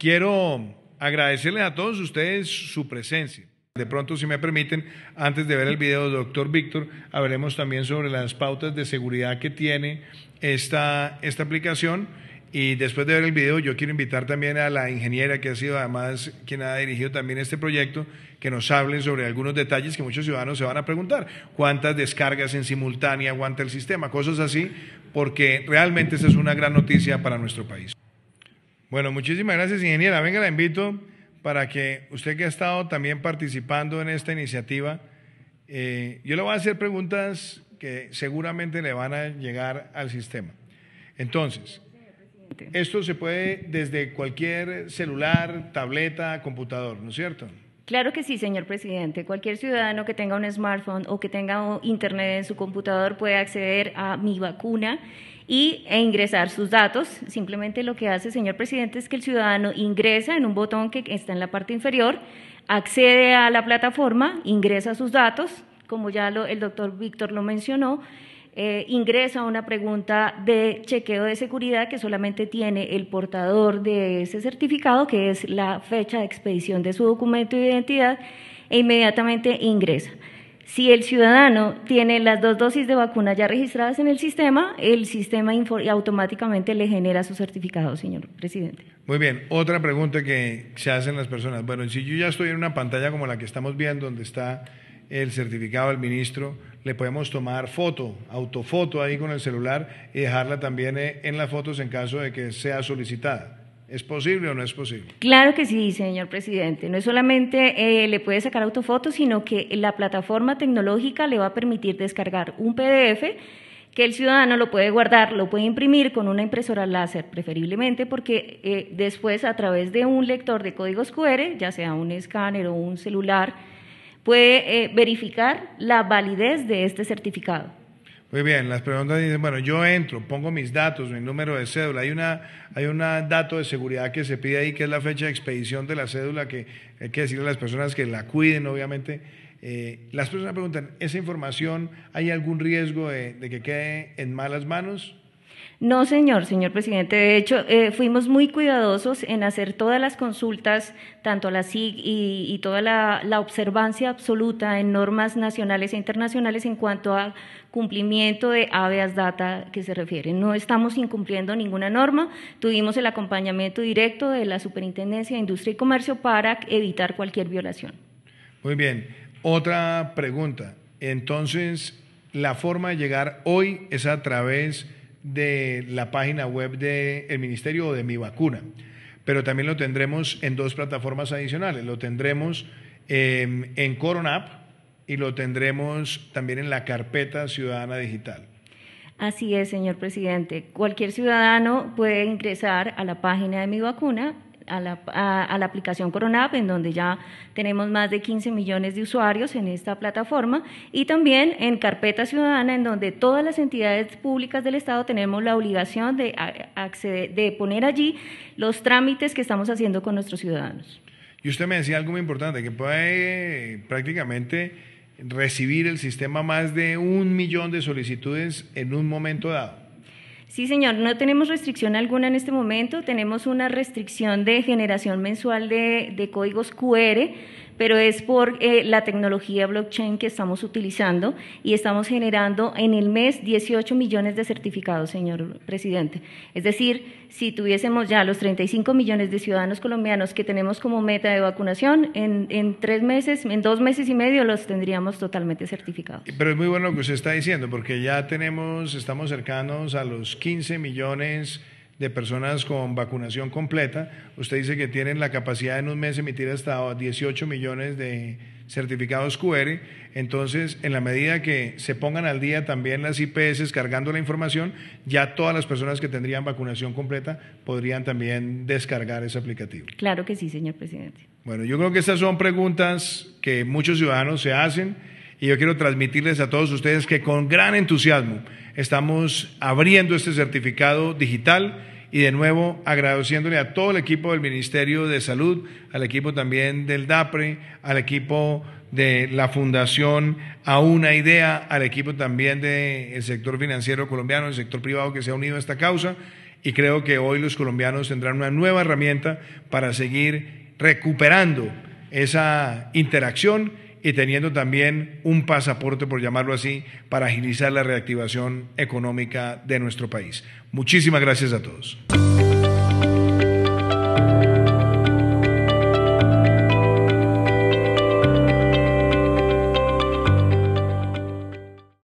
quiero agradecerles a todos ustedes su presencia. De pronto, si me permiten, antes de ver el video doctor Víctor, hablaremos también sobre las pautas de seguridad que tiene esta, esta aplicación. Y después de ver el video, yo quiero invitar también a la ingeniera que ha sido además quien ha dirigido también este proyecto, que nos hable sobre algunos detalles que muchos ciudadanos se van a preguntar. ¿Cuántas descargas en simultánea aguanta el sistema? Cosas así, porque realmente esa es una gran noticia para nuestro país. Bueno, muchísimas gracias, ingeniera. Venga, la invito para que usted que ha estado también participando en esta iniciativa, eh, yo le voy a hacer preguntas que seguramente le van a llegar al sistema. Entonces, esto se puede desde cualquier celular, tableta, computador, ¿no es cierto? Claro que sí, señor presidente. Cualquier ciudadano que tenga un smartphone o que tenga internet en su computador puede acceder a mi vacuna y, e ingresar sus datos. Simplemente lo que hace, señor presidente, es que el ciudadano ingresa en un botón que está en la parte inferior, accede a la plataforma, ingresa sus datos, como ya lo, el doctor Víctor lo mencionó, eh, ingresa una pregunta de chequeo de seguridad que solamente tiene el portador de ese certificado, que es la fecha de expedición de su documento de identidad, e inmediatamente ingresa. Si el ciudadano tiene las dos dosis de vacuna ya registradas en el sistema, el sistema automáticamente le genera su certificado, señor presidente. Muy bien, otra pregunta que se hacen las personas. Bueno, si yo ya estoy en una pantalla como la que estamos viendo, donde está el certificado del ministro, le podemos tomar foto, autofoto ahí con el celular y dejarla también eh, en las fotos en caso de que sea solicitada. ¿Es posible o no es posible? Claro que sí, señor presidente. No es solamente eh, le puede sacar autofoto, sino que la plataforma tecnológica le va a permitir descargar un PDF que el ciudadano lo puede guardar, lo puede imprimir con una impresora láser, preferiblemente, porque eh, después a través de un lector de códigos QR, ya sea un escáner o un celular, puede eh, verificar la validez de este certificado. Muy bien, las preguntas dicen, bueno, yo entro, pongo mis datos, mi número de cédula, hay una hay un dato de seguridad que se pide ahí, que es la fecha de expedición de la cédula, que hay que decirle a las personas que la cuiden, obviamente. Eh, las personas preguntan, ¿esa información hay algún riesgo de que quede en malas manos? No, señor, señor presidente. De hecho, eh, fuimos muy cuidadosos en hacer todas las consultas, tanto a la SIG y, toda la, observancia absoluta en normas nacionales e internacionales en cuanto a cumplimiento de habeas data que se refiere. No estamos incumpliendo ninguna norma. Tuvimos el acompañamiento directo de la Superintendencia de Industria y Comercio para evitar cualquier violación. Muy bien. Otra pregunta. Entonces, la forma de llegar hoy es a través de la página web del Ministerio o de Mi Vacuna. Pero también lo tendremos en dos plataformas adicionales. Lo tendremos em, en Corona y lo tendremos también en la carpeta Ciudadana Digital. Así es, señor presidente. Cualquier ciudadano puede ingresar a la página de Mi Vacuna a la, aplicación Corona en donde ya tenemos más de 15 millones de usuarios en esta plataforma, y también en Carpeta Ciudadana, en donde todas las entidades públicas del Estado tenemos la obligación de, de poner allí los trámites que estamos haciendo con nuestros ciudadanos. Y usted me decía algo muy importante, que puede eh, prácticamente recibir el sistema más de un millón de solicitudes en un momento dado. Sí, señor, no tenemos restricción alguna en este momento, tenemos una restricción de generación mensual de, de códigos QR pero es por eh, la tecnología blockchain que estamos utilizando y estamos generando en el mes 18 millones de certificados, señor presidente. Es decir, si tuviésemos ya los 35 millones de ciudadanos colombianos que tenemos como meta de vacunación, en, en tres meses, en dos meses y medio los tendríamos totalmente certificados. Pero es muy bueno lo que usted está diciendo, porque ya tenemos, estamos cercanos a los 15 millones de personas con vacunación completa. Usted dice que tienen la capacidad en un mes de emitir hasta 18 millones de certificados QR. Entonces, en la medida que se pongan al día también las IPS cargando la información, ya todas las personas que tendrían vacunación completa podrían también descargar ese aplicativo. Claro que sí, señor presidente. Bueno, yo creo que estas son preguntas que muchos ciudadanos se hacen y yo quiero transmitirles a todos ustedes que con gran entusiasmo estamos abriendo este certificado digital y de nuevo agradeciéndole a todo el equipo del Ministerio de Salud, al equipo también del DAPRE, al equipo de la Fundación A Una Idea, al equipo también del sector financiero colombiano, el sector privado que se ha unido a esta causa y creo que hoy los colombianos tendrán una nueva herramienta para seguir recuperando esa interacción y teniendo también un pasaporte, por llamarlo así, para agilizar la reactivación económica de nuestro país. Muchísimas gracias a todos.